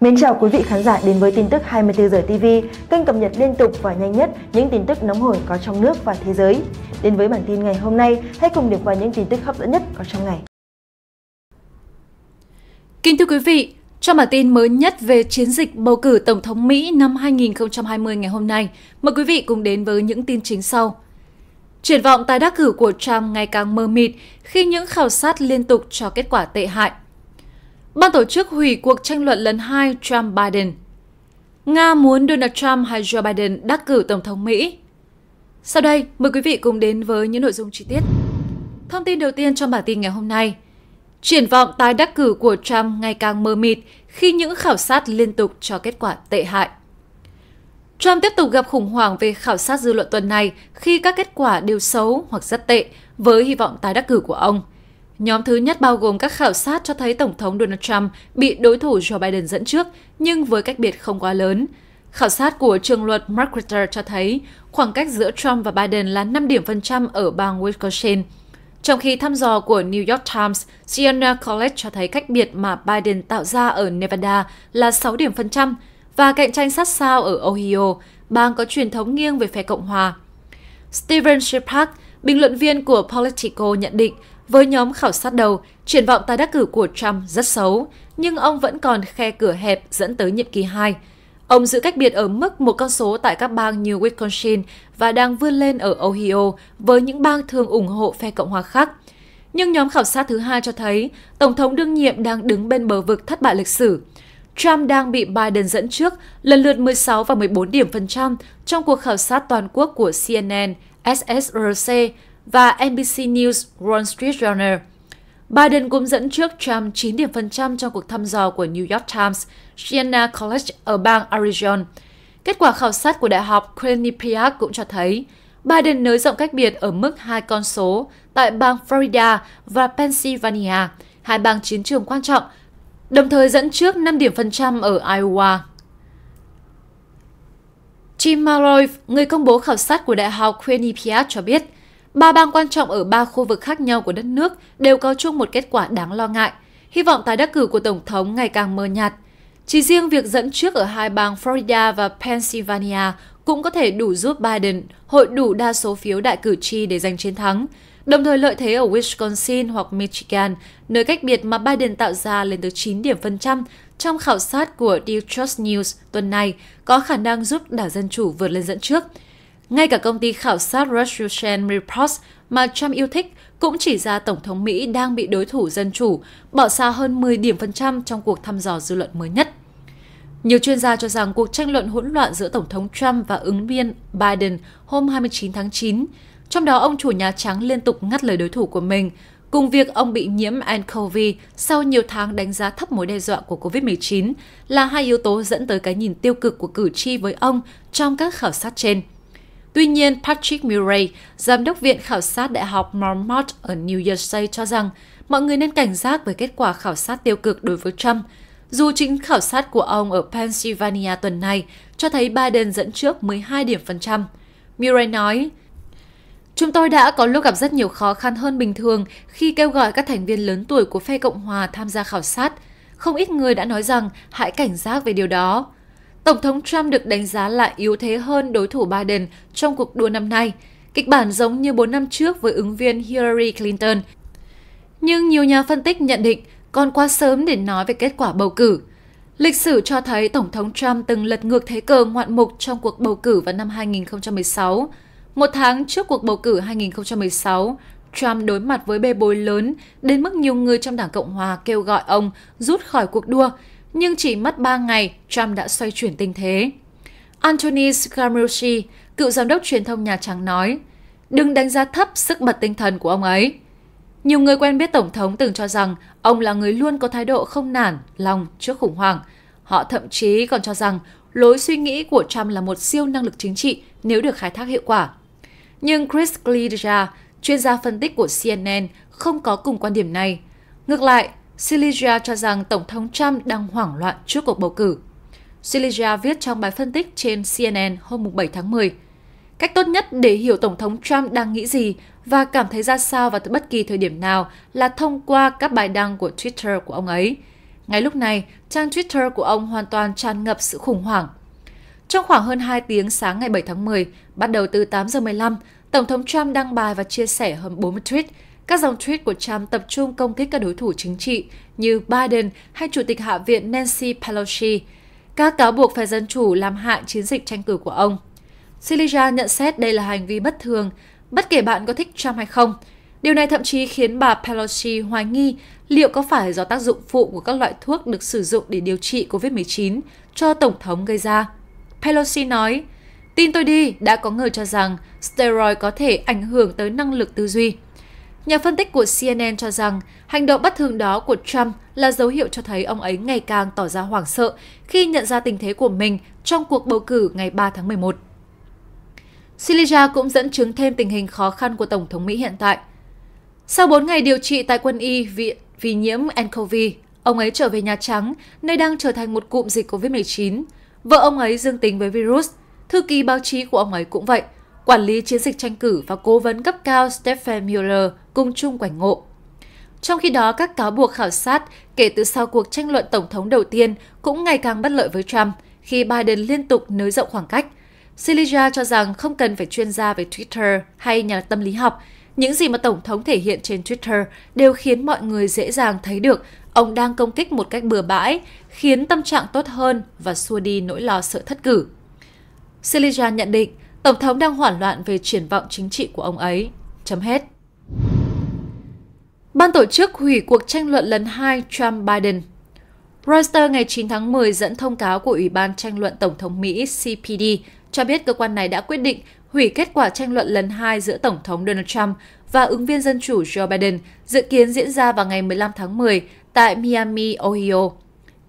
Mến chào quý vị khán giả đến với tin tức 24 giờ TV, kênh cập nhật liên tục và nhanh nhất những tin tức nóng hổi có trong nước và thế giới. Đến với bản tin ngày hôm nay, hãy cùng điểm qua những tin tức hấp dẫn nhất có trong ngày. Kính thưa quý vị, trong bản tin mới nhất về chiến dịch bầu cử Tổng thống Mỹ năm 2020 ngày hôm nay, mời quý vị cùng đến với những tin chính sau. Triển vọng tái đắc cử của Trump ngày càng mơ mịt khi những khảo sát liên tục cho kết quả tệ hại – Ban tổ chức hủy cuộc tranh luận lần hai Trump-Biden. Nga muốn Donald Trump hay Joe Biden đắc cử Tổng thống Mỹ? Sau đây, mời quý vị cùng đến với những nội dung chi tiết. Thông tin đầu tiên trong bản tin ngày hôm nay. Triển vọng tái đắc cử của Trump ngày càng mơ mịt khi những khảo sát liên tục cho kết quả tệ hại. Trump tiếp tục gặp khủng hoảng về khảo sát dư luận tuần này khi các kết quả đều xấu hoặc rất tệ với hy vọng tái đắc cử của ông – Nhóm thứ nhất bao gồm các khảo sát cho thấy Tổng thống Donald Trump bị đối thủ Joe Biden dẫn trước, nhưng với cách biệt không quá lớn. Khảo sát của trường luật Marketer cho thấy khoảng cách giữa Trump và Biden là 5 điểm phần trăm ở bang Wisconsin. Trong khi thăm dò của New York Times, Siena College cho thấy cách biệt mà Biden tạo ra ở Nevada là 6 điểm phần trăm và cạnh tranh sát sao ở Ohio, bang có truyền thống nghiêng về phe Cộng hòa. Steven Shepard, bình luận viên của Politico nhận định với nhóm khảo sát đầu, triển vọng tái đắc cử của Trump rất xấu, nhưng ông vẫn còn khe cửa hẹp dẫn tới nhiệm kỳ 2. Ông giữ cách biệt ở mức một con số tại các bang như Wisconsin và đang vươn lên ở Ohio với những bang thường ủng hộ phe Cộng hòa khác. Nhưng nhóm khảo sát thứ hai cho thấy Tổng thống đương nhiệm đang đứng bên bờ vực thất bại lịch sử. Trump đang bị Biden dẫn trước lần lượt 16 và 14 điểm phần trăm trong cuộc khảo sát toàn quốc của CNN, SSRC và NBC News Wall Street Journal. Biden cũng dẫn trước Trump 9 điểm phần trăm trong cuộc thăm dò của New York Times, Siena College ở bang Arizona. Kết quả khảo sát của Đại học Quinnipiac cũng cho thấy Biden nới rộng cách biệt ở mức hai con số tại bang Florida và Pennsylvania, hai bang chiến trường quan trọng, đồng thời dẫn trước 5 điểm phần trăm ở Iowa. Jim Malloy, người công bố khảo sát của Đại học Quinnipiac cho biết – Ba bang quan trọng ở ba khu vực khác nhau của đất nước đều có chung một kết quả đáng lo ngại, hy vọng tái đắc cử của Tổng thống ngày càng mờ nhạt. Chỉ riêng việc dẫn trước ở hai bang Florida và Pennsylvania cũng có thể đủ giúp Biden hội đủ đa số phiếu đại cử tri để giành chiến thắng, đồng thời lợi thế ở Wisconsin hoặc Michigan, nơi cách biệt mà Biden tạo ra lên tới 9 điểm phần trăm trong khảo sát của Detroit News tuần này có khả năng giúp đảng Dân Chủ vượt lên dẫn trước – ngay cả công ty khảo sát Rasmussen Reports mà Trump yêu thích cũng chỉ ra Tổng thống Mỹ đang bị đối thủ Dân Chủ bỏ xa hơn 10 điểm phần trăm trong cuộc thăm dò dư luận mới nhất. Nhiều chuyên gia cho rằng cuộc tranh luận hỗn loạn giữa Tổng thống Trump và ứng viên Biden hôm 29 tháng 9, trong đó ông chủ Nhà Trắng liên tục ngắt lời đối thủ của mình, cùng việc ông bị nhiễm nCoV sau nhiều tháng đánh giá thấp mối đe dọa của COVID-19 là hai yếu tố dẫn tới cái nhìn tiêu cực của cử tri với ông trong các khảo sát trên. Tuy nhiên, Patrick Murray, giám đốc viện khảo sát Đại học Marmot ở New York State cho rằng mọi người nên cảnh giác với kết quả khảo sát tiêu cực đối với Trump. Dù chính khảo sát của ông ở Pennsylvania tuần này cho thấy Biden dẫn trước 12 điểm phần trăm. Murray nói, Chúng tôi đã có lúc gặp rất nhiều khó khăn hơn bình thường khi kêu gọi các thành viên lớn tuổi của phe Cộng Hòa tham gia khảo sát. Không ít người đã nói rằng hãy cảnh giác về điều đó. Tổng thống Trump được đánh giá là yếu thế hơn đối thủ Biden trong cuộc đua năm nay, kịch bản giống như 4 năm trước với ứng viên Hillary Clinton. Nhưng nhiều nhà phân tích nhận định còn quá sớm để nói về kết quả bầu cử. Lịch sử cho thấy Tổng thống Trump từng lật ngược thế cờ ngoạn mục trong cuộc bầu cử vào năm 2016. Một tháng trước cuộc bầu cử 2016, Trump đối mặt với bê bối lớn đến mức nhiều người trong Đảng Cộng hòa kêu gọi ông rút khỏi cuộc đua nhưng chỉ mất 3 ngày, Trump đã xoay chuyển tình thế. Anthony Scaramucci, cựu giám đốc truyền thông Nhà Trắng nói, đừng đánh giá thấp sức bật tinh thần của ông ấy. Nhiều người quen biết Tổng thống từng cho rằng ông là người luôn có thái độ không nản, lòng trước khủng hoảng. Họ thậm chí còn cho rằng lối suy nghĩ của Trump là một siêu năng lực chính trị nếu được khai thác hiệu quả. Nhưng Chris Glidja, chuyên gia phân tích của CNN, không có cùng quan điểm này. Ngược lại, Siligia cho rằng Tổng thống Trump đang hoảng loạn trước cuộc bầu cử. Siligia viết trong bài phân tích trên CNN hôm 7 tháng 10. Cách tốt nhất để hiểu Tổng thống Trump đang nghĩ gì và cảm thấy ra sao vào bất kỳ thời điểm nào là thông qua các bài đăng của Twitter của ông ấy. Ngay lúc này, trang Twitter của ông hoàn toàn tràn ngập sự khủng hoảng. Trong khoảng hơn 2 tiếng sáng ngày 7 tháng 10, bắt đầu từ 8 giờ 15, Tổng thống Trump đăng bài và chia sẻ hơn 40 tweet các dòng tweet của Trump tập trung công kích các đối thủ chính trị như Biden hay Chủ tịch Hạ viện Nancy Pelosi, các cáo buộc phe Dân Chủ làm hại chiến dịch tranh cử của ông. Silija nhận xét đây là hành vi bất thường, bất kể bạn có thích Trump hay không. Điều này thậm chí khiến bà Pelosi hoài nghi liệu có phải do tác dụng phụ của các loại thuốc được sử dụng để điều trị COVID-19 cho Tổng thống gây ra. Pelosi nói, tin tôi đi, đã có người cho rằng steroid có thể ảnh hưởng tới năng lực tư duy. Nhà phân tích của CNN cho rằng hành động bất thường đó của Trump là dấu hiệu cho thấy ông ấy ngày càng tỏ ra hoảng sợ khi nhận ra tình thế của mình trong cuộc bầu cử ngày 3 tháng 11. Silija cũng dẫn chứng thêm tình hình khó khăn của Tổng thống Mỹ hiện tại. Sau 4 ngày điều trị tại quân y vì, vì nhiễm nCoV, ông ấy trở về Nhà Trắng, nơi đang trở thành một cụm dịch COVID-19. Vợ ông ấy dương tính với virus. Thư ký báo chí của ông ấy cũng vậy – quản lý chiến dịch tranh cử và cố vấn cấp cao Stephen Mueller cùng chung quảnh ngộ. Trong khi đó, các cáo buộc khảo sát kể từ sau cuộc tranh luận tổng thống đầu tiên cũng ngày càng bất lợi với Trump khi Biden liên tục nới rộng khoảng cách. Siliga cho rằng không cần phải chuyên gia về Twitter hay nhà tâm lý học, những gì mà Tổng thống thể hiện trên Twitter đều khiến mọi người dễ dàng thấy được ông đang công kích một cách bừa bãi, khiến tâm trạng tốt hơn và xua đi nỗi lo sợ thất cử. Siliga nhận định, Tổng thống đang hoảng loạn về triển vọng chính trị của ông ấy. Chấm hết. Ban tổ chức hủy cuộc tranh luận lần 2 Trump-Biden Reuters ngày 9 tháng 10 dẫn thông cáo của Ủy ban tranh luận Tổng thống Mỹ CPD cho biết cơ quan này đã quyết định hủy kết quả tranh luận lần 2 giữa Tổng thống Donald Trump và ứng viên dân chủ Joe Biden dự kiến diễn ra vào ngày 15 tháng 10 tại Miami, Ohio.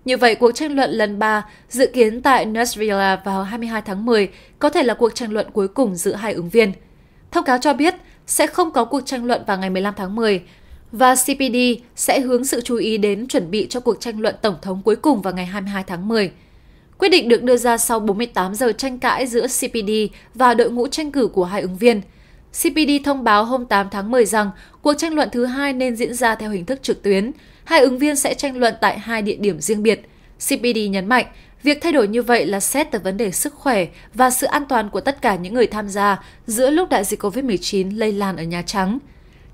Như vậy, cuộc tranh luận lần 3 dự kiến tại Nashville vào 22 tháng 10 có thể là cuộc tranh luận cuối cùng giữa hai ứng viên. Thông cáo cho biết sẽ không có cuộc tranh luận vào ngày 15 tháng 10 và CPD sẽ hướng sự chú ý đến chuẩn bị cho cuộc tranh luận tổng thống cuối cùng vào ngày 22 tháng 10. Quyết định được đưa ra sau 48 giờ tranh cãi giữa CPD và đội ngũ tranh cử của hai ứng viên – CPD thông báo hôm 8 tháng 10 rằng cuộc tranh luận thứ hai nên diễn ra theo hình thức trực tuyến. Hai ứng viên sẽ tranh luận tại hai địa điểm riêng biệt. CPD nhấn mạnh, việc thay đổi như vậy là xét tới vấn đề sức khỏe và sự an toàn của tất cả những người tham gia giữa lúc đại dịch COVID-19 lây lan ở Nhà Trắng.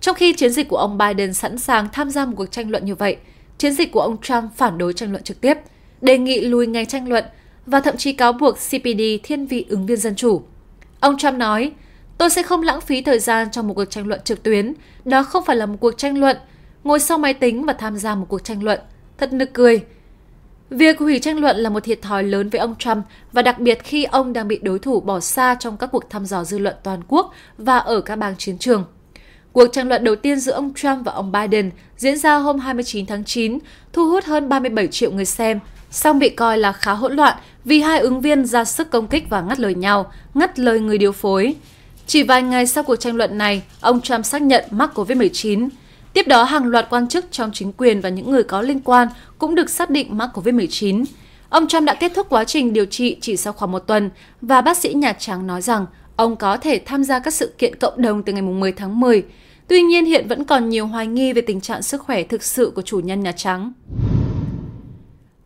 Trong khi chiến dịch của ông Biden sẵn sàng tham gia một cuộc tranh luận như vậy, chiến dịch của ông Trump phản đối tranh luận trực tiếp, đề nghị lùi ngày tranh luận và thậm chí cáo buộc CPD thiên vị ứng viên dân chủ. Ông Trump nói, Tôi sẽ không lãng phí thời gian trong một cuộc tranh luận trực tuyến. Đó không phải là một cuộc tranh luận. Ngồi sau máy tính và tham gia một cuộc tranh luận. Thật nực cười. Việc hủy tranh luận là một thiệt thòi lớn với ông Trump và đặc biệt khi ông đang bị đối thủ bỏ xa trong các cuộc thăm dò dư luận toàn quốc và ở các bang chiến trường. Cuộc tranh luận đầu tiên giữa ông Trump và ông Biden diễn ra hôm 29 tháng 9, thu hút hơn 37 triệu người xem, song bị coi là khá hỗn loạn vì hai ứng viên ra sức công kích và ngắt lời nhau, ngắt lời người điều phối. Chỉ vài ngày sau cuộc tranh luận này, ông Trump xác nhận mắc COVID-19. Tiếp đó, hàng loạt quan chức trong chính quyền và những người có liên quan cũng được xác định mắc COVID-19. Ông Trump đã kết thúc quá trình điều trị chỉ sau khoảng một tuần và bác sĩ Nhà Trắng nói rằng ông có thể tham gia các sự kiện cộng đồng từ ngày 10 tháng 10. Tuy nhiên, hiện vẫn còn nhiều hoài nghi về tình trạng sức khỏe thực sự của chủ nhân Nhà Trắng.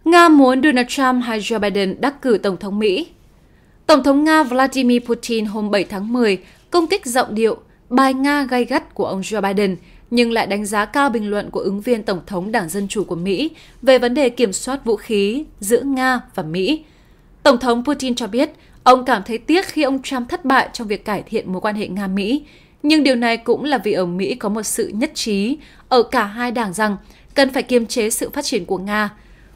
Nga muốn Donald Trump hay Joe Biden đắc cử Tổng thống Mỹ Tổng thống Nga Vladimir Putin hôm 7 tháng 10 công kích giọng điệu bài Nga gay gắt của ông Joe Biden nhưng lại đánh giá cao bình luận của ứng viên Tổng thống Đảng Dân Chủ của Mỹ về vấn đề kiểm soát vũ khí giữa Nga và Mỹ. Tổng thống Putin cho biết ông cảm thấy tiếc khi ông Trump thất bại trong việc cải thiện mối quan hệ Nga-Mỹ, nhưng điều này cũng là vì ở Mỹ có một sự nhất trí ở cả hai đảng rằng cần phải kiềm chế sự phát triển của Nga.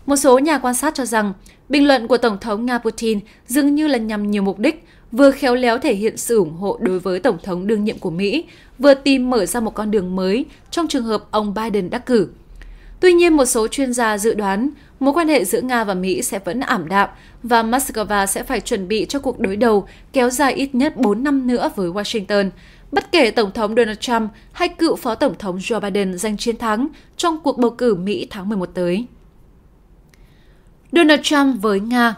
Một số nhà quan sát cho rằng Bình luận của Tổng thống Nga Putin dường như là nhằm nhiều mục đích, vừa khéo léo thể hiện sự ủng hộ đối với Tổng thống đương nhiệm của Mỹ, vừa tìm mở ra một con đường mới trong trường hợp ông Biden đắc cử. Tuy nhiên, một số chuyên gia dự đoán mối quan hệ giữa Nga và Mỹ sẽ vẫn ảm đạm và Moscow sẽ phải chuẩn bị cho cuộc đối đầu kéo dài ít nhất 4 năm nữa với Washington, bất kể Tổng thống Donald Trump hay cựu Phó Tổng thống Joe Biden giành chiến thắng trong cuộc bầu cử Mỹ tháng 11 tới. Donald Trump với Nga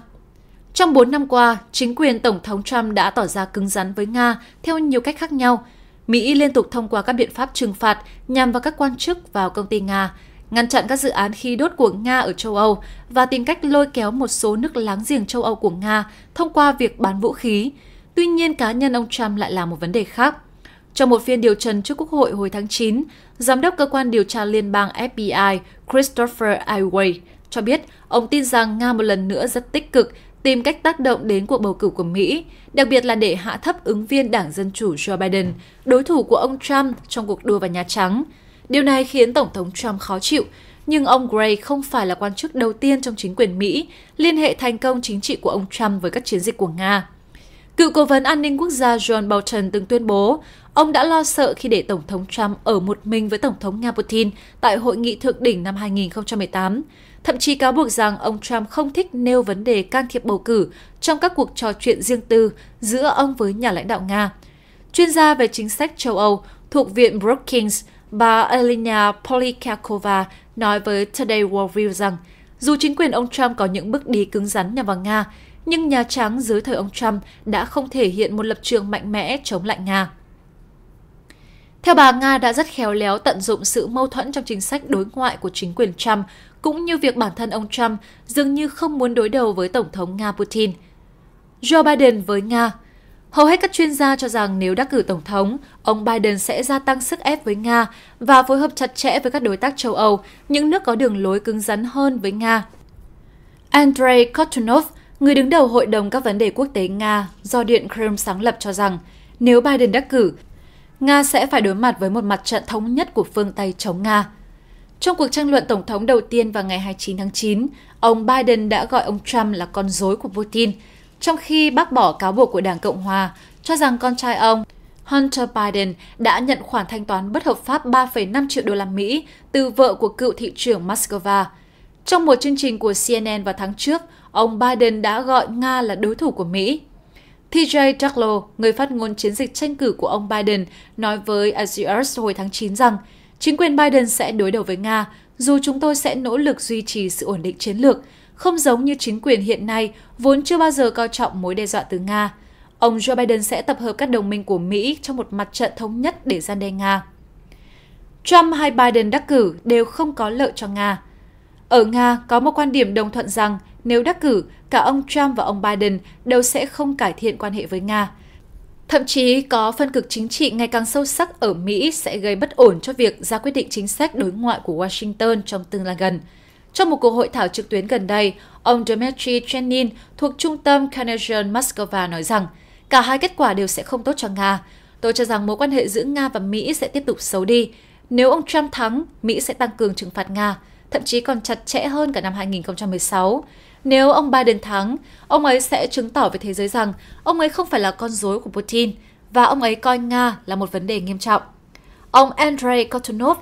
Trong 4 năm qua, chính quyền Tổng thống Trump đã tỏ ra cứng rắn với Nga theo nhiều cách khác nhau. Mỹ liên tục thông qua các biện pháp trừng phạt nhằm vào các quan chức vào công ty Nga, ngăn chặn các dự án khí đốt của Nga ở châu Âu và tìm cách lôi kéo một số nước láng giềng châu Âu của Nga thông qua việc bán vũ khí. Tuy nhiên, cá nhân ông Trump lại là một vấn đề khác. Trong một phiên điều trần trước Quốc hội hồi tháng 9, Giám đốc Cơ quan Điều tra Liên bang FBI Christopher Iway cho biết ông tin rằng Nga một lần nữa rất tích cực tìm cách tác động đến cuộc bầu cử của Mỹ, đặc biệt là để hạ thấp ứng viên Đảng Dân Chủ Joe Biden, đối thủ của ông Trump trong cuộc đua vào Nhà Trắng. Điều này khiến Tổng thống Trump khó chịu, nhưng ông Gray không phải là quan chức đầu tiên trong chính quyền Mỹ liên hệ thành công chính trị của ông Trump với các chiến dịch của Nga. Cựu cố vấn an ninh quốc gia John Bolton từng tuyên bố, ông đã lo sợ khi để Tổng thống Trump ở một mình với Tổng thống Nga Putin tại hội nghị thượng đỉnh năm 2018, thậm chí cáo buộc rằng ông Trump không thích nêu vấn đề can thiệp bầu cử trong các cuộc trò chuyện riêng tư giữa ông với nhà lãnh đạo Nga. Chuyên gia về chính sách châu Âu thuộc Viện Brookings, bà Elena Polikakova nói với Today World View rằng, dù chính quyền ông Trump có những bước đi cứng rắn nhằm vào Nga, nhưng Nhà Trắng dưới thời ông Trump đã không thể hiện một lập trường mạnh mẽ chống lại Nga. Theo bà, Nga đã rất khéo léo tận dụng sự mâu thuẫn trong chính sách đối ngoại của chính quyền Trump, cũng như việc bản thân ông Trump dường như không muốn đối đầu với Tổng thống Nga Putin. Joe Biden với Nga Hầu hết các chuyên gia cho rằng nếu đắc cử Tổng thống, ông Biden sẽ gia tăng sức ép với Nga và phối hợp chặt chẽ với các đối tác châu Âu, những nước có đường lối cứng rắn hơn với Nga. Andrei Kortunov, Người đứng đầu Hội đồng các vấn đề quốc tế Nga do Điện Kremlin sáng lập cho rằng nếu Biden đắc cử, Nga sẽ phải đối mặt với một mặt trận thống nhất của phương Tây chống Nga. Trong cuộc tranh luận tổng thống đầu tiên vào ngày 29 tháng 9, ông Biden đã gọi ông Trump là con rối của Putin, trong khi bác bỏ cáo buộc của Đảng Cộng Hòa cho rằng con trai ông, Hunter Biden đã nhận khoản thanh toán bất hợp pháp 3,5 triệu đô la Mỹ từ vợ của cựu thị trưởng Moscow. Trong một chương trình của CNN vào tháng trước, ông Biden đã gọi Nga là đối thủ của Mỹ. TJ Tucklow, người phát ngôn chiến dịch tranh cử của ông Biden, nói với Axios hồi tháng 9 rằng chính quyền Biden sẽ đối đầu với Nga, dù chúng tôi sẽ nỗ lực duy trì sự ổn định chiến lược, không giống như chính quyền hiện nay vốn chưa bao giờ coi trọng mối đe dọa từ Nga. Ông Joe Biden sẽ tập hợp các đồng minh của Mỹ trong một mặt trận thống nhất để gian đe Nga. Trump hay Biden đắc cử đều không có lợi cho Nga. Ở Nga có một quan điểm đồng thuận rằng nếu đắc cử, cả ông Trump và ông Biden đều sẽ không cải thiện quan hệ với Nga. Thậm chí có phân cực chính trị ngày càng sâu sắc ở Mỹ sẽ gây bất ổn cho việc ra quyết định chính sách đối ngoại của Washington trong tương lai gần. Trong một cuộc hội thảo trực tuyến gần đây, ông Dmitry Chenin thuộc trung tâm Carnegie Moscow nói rằng cả hai kết quả đều sẽ không tốt cho Nga. Tôi cho rằng mối quan hệ giữa Nga và Mỹ sẽ tiếp tục xấu đi. Nếu ông Trump thắng, Mỹ sẽ tăng cường trừng phạt Nga thậm chí còn chặt chẽ hơn cả năm 2016. Nếu ông Biden thắng, ông ấy sẽ chứng tỏ với thế giới rằng ông ấy không phải là con rối của Putin và ông ấy coi Nga là một vấn đề nghiêm trọng. Ông Andrei Kortunov,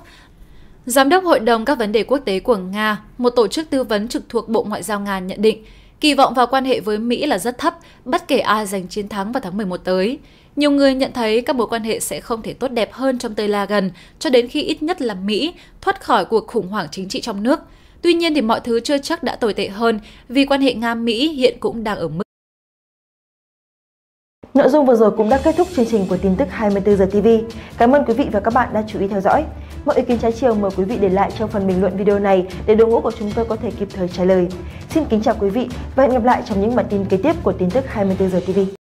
Giám đốc Hội đồng các vấn đề quốc tế của Nga, một tổ chức tư vấn trực thuộc Bộ Ngoại giao Nga nhận định, kỳ vọng vào quan hệ với Mỹ là rất thấp, bất kể ai giành chiến thắng vào tháng 11 tới. Nhiều người nhận thấy các mối quan hệ sẽ không thể tốt đẹp hơn trong tương La gần cho đến khi ít nhất là Mỹ thoát khỏi cuộc khủng hoảng chính trị trong nước. Tuy nhiên thì mọi thứ chưa chắc đã tồi tệ hơn vì quan hệ Nga-Mỹ hiện cũng đang ở mức Nội dung vừa rồi cũng đã kết thúc chương trình của tin tức 24 giờ TV. Cảm ơn quý vị và các bạn đã chú ý theo dõi. Mọi ý kiến trái chiều mời quý vị để lại trong phần bình luận video này để đội ngũ của chúng tôi có thể kịp thời trả lời. Xin kính chào quý vị và hẹn gặp lại trong những bản tin kế tiếp của tin tức 24 giờ TV.